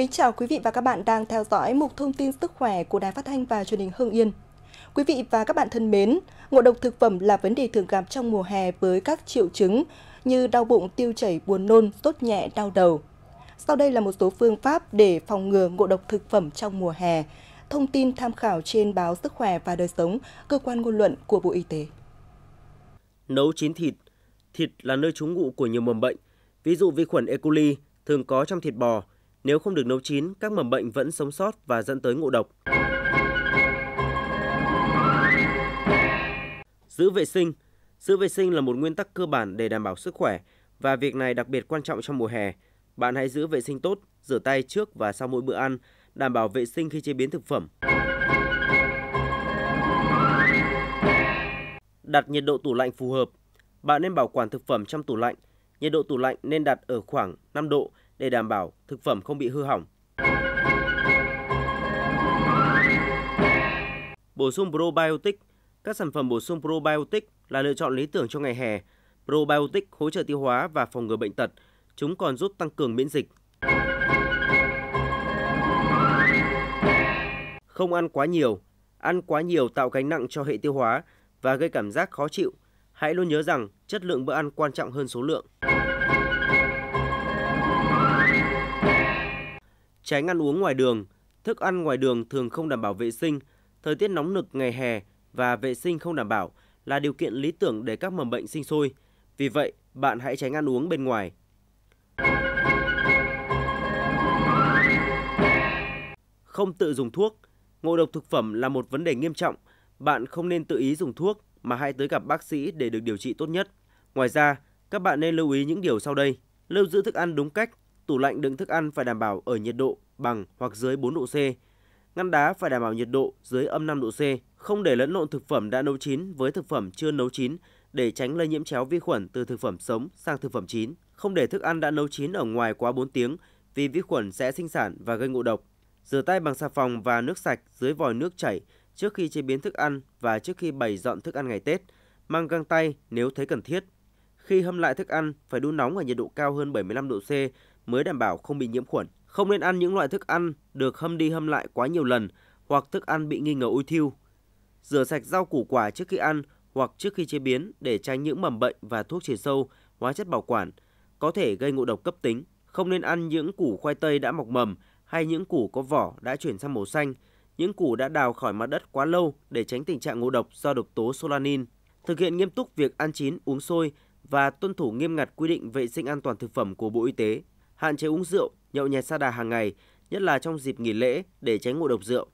Kính chào quý vị và các bạn đang theo dõi mục thông tin sức khỏe của Đài Phát thanh và Truyền hình Hưng Yên. Quý vị và các bạn thân mến, ngộ độc thực phẩm là vấn đề thường gặp trong mùa hè với các triệu chứng như đau bụng, tiêu chảy, buồn nôn, sốt nhẹ, đau đầu. Sau đây là một số phương pháp để phòng ngừa ngộ độc thực phẩm trong mùa hè. Thông tin tham khảo trên báo Sức khỏe và Đời sống, cơ quan ngôn luận của Bộ Y tế. Nấu chín thịt. Thịt là nơi trú ngụ của nhiều mầm bệnh, ví dụ vi khuẩn E. coli thường có trong thịt bò, nếu không được nấu chín, các mầm bệnh vẫn sống sót và dẫn tới ngộ độc. Giữ vệ sinh Giữ vệ sinh là một nguyên tắc cơ bản để đảm bảo sức khỏe và việc này đặc biệt quan trọng trong mùa hè. Bạn hãy giữ vệ sinh tốt, rửa tay trước và sau mỗi bữa ăn, đảm bảo vệ sinh khi chế biến thực phẩm. Đặt nhiệt độ tủ lạnh phù hợp. Bạn nên bảo quản thực phẩm trong tủ lạnh. Nhiệt độ tủ lạnh nên đặt ở khoảng 5 độ để đảm bảo thực phẩm không bị hư hỏng. Bổ sung probiotic Các sản phẩm bổ sung probiotic là lựa chọn lý tưởng cho ngày hè. Probiotic hỗ trợ tiêu hóa và phòng ngừa bệnh tật. Chúng còn giúp tăng cường miễn dịch. Không ăn quá nhiều. Ăn quá nhiều tạo gánh nặng cho hệ tiêu hóa và gây cảm giác khó chịu. Hãy luôn nhớ rằng chất lượng bữa ăn quan trọng hơn số lượng. tránh ăn uống ngoài đường, thức ăn ngoài đường thường không đảm bảo vệ sinh, thời tiết nóng nực ngày hè và vệ sinh không đảm bảo là điều kiện lý tưởng để các mầm bệnh sinh sôi. Vì vậy, bạn hãy tránh ăn uống bên ngoài. Không tự dùng thuốc. Ngộ độc thực phẩm là một vấn đề nghiêm trọng. Bạn không nên tự ý dùng thuốc mà hãy tới gặp bác sĩ để được điều trị tốt nhất. Ngoài ra, các bạn nên lưu ý những điều sau đây. Lưu giữ thức ăn đúng cách, Tủ lạnh đựng thức ăn phải đảm bảo ở nhiệt độ bằng hoặc dưới 4 độ C. Ngăn đá phải đảm bảo nhiệt độ dưới âm 5 độ C, không để lẫn lộn thực phẩm đã nấu chín với thực phẩm chưa nấu chín để tránh lây nhiễm chéo vi khuẩn từ thực phẩm sống sang thực phẩm chín. Không để thức ăn đã nấu chín ở ngoài quá 4 tiếng vì vi khuẩn sẽ sinh sản và gây ngộ độc. Rửa tay bằng xà phòng và nước sạch dưới vòi nước chảy trước khi chế biến thức ăn và trước khi bày dọn thức ăn ngày Tết. Mang găng tay nếu thấy cần thiết. Khi hâm lại thức ăn phải đun nóng ở nhiệt độ cao hơn 75 độ C mới đảm bảo không bị nhiễm khuẩn. Không nên ăn những loại thức ăn được hâm đi hâm lại quá nhiều lần hoặc thức ăn bị nghi ngờ ôi thiêu. Rửa sạch rau củ quả trước khi ăn hoặc trước khi chế biến để tránh những mầm bệnh và thuốc trừ sâu, hóa chất bảo quản có thể gây ngộ độc cấp tính. Không nên ăn những củ khoai tây đã mọc mầm hay những củ có vỏ đã chuyển sang màu xanh, những củ đã đào khỏi mặt đất quá lâu để tránh tình trạng ngộ độc do độc tố solanin. Thực hiện nghiêm túc việc ăn chín, uống sôi và tuân thủ nghiêm ngặt quy định vệ sinh an toàn thực phẩm của Bộ Y tế hạn chế uống rượu, nhậu nhẹt xa đà hàng ngày, nhất là trong dịp nghỉ lễ để tránh ngộ độc rượu.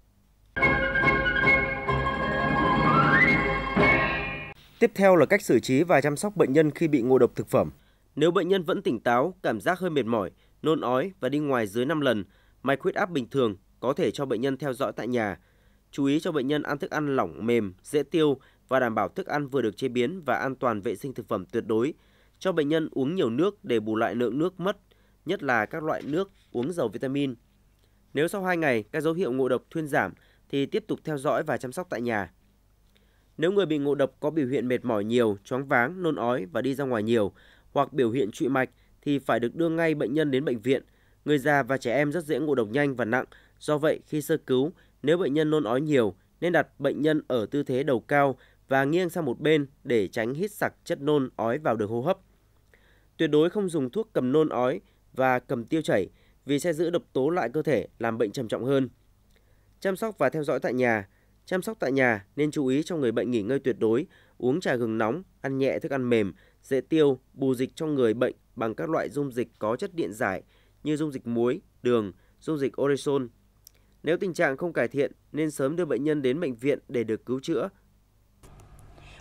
Tiếp theo là cách xử trí và chăm sóc bệnh nhân khi bị ngộ độc thực phẩm. Nếu bệnh nhân vẫn tỉnh táo, cảm giác hơi mệt mỏi, nôn ói và đi ngoài dưới 5 lần, mạch huyết áp bình thường có thể cho bệnh nhân theo dõi tại nhà. Chú ý cho bệnh nhân ăn thức ăn lỏng mềm, dễ tiêu và đảm bảo thức ăn vừa được chế biến và an toàn vệ sinh thực phẩm tuyệt đối. Cho bệnh nhân uống nhiều nước để bù lại lượng nước mất nhất là các loại nước uống giàu vitamin. Nếu sau 2 ngày các dấu hiệu ngộ độc thuyên giảm thì tiếp tục theo dõi và chăm sóc tại nhà. Nếu người bị ngộ độc có biểu hiện mệt mỏi nhiều, chóng váng, nôn ói và đi ra ngoài nhiều hoặc biểu hiện trụy mạch thì phải được đưa ngay bệnh nhân đến bệnh viện. Người già và trẻ em rất dễ ngộ độc nhanh và nặng, do vậy khi sơ cứu, nếu bệnh nhân nôn ói nhiều nên đặt bệnh nhân ở tư thế đầu cao và nghiêng sang một bên để tránh hít sặc chất nôn ói vào đường hô hấp. Tuyệt đối không dùng thuốc cầm nôn ói và cầm tiêu chảy vì sẽ giữ độc tố lại cơ thể làm bệnh trầm trọng hơn. Chăm sóc và theo dõi tại nhà. Chăm sóc tại nhà nên chú ý cho người bệnh nghỉ ngơi tuyệt đối, uống trà gừng nóng, ăn nhẹ thức ăn mềm, dễ tiêu, bù dịch cho người bệnh bằng các loại dung dịch có chất điện giải như dung dịch muối, đường, dung dịch orezon Nếu tình trạng không cải thiện nên sớm đưa bệnh nhân đến bệnh viện để được cứu chữa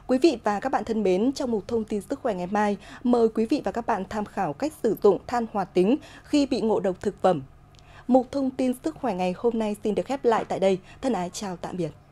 Quý vị và các bạn thân mến, trong một thông tin sức khỏe ngày mai, mời quý vị và các bạn tham khảo cách sử dụng than hoạt tính khi bị ngộ độc thực phẩm. Mục thông tin sức khỏe ngày hôm nay xin được khép lại tại đây. Thân ái chào tạm biệt.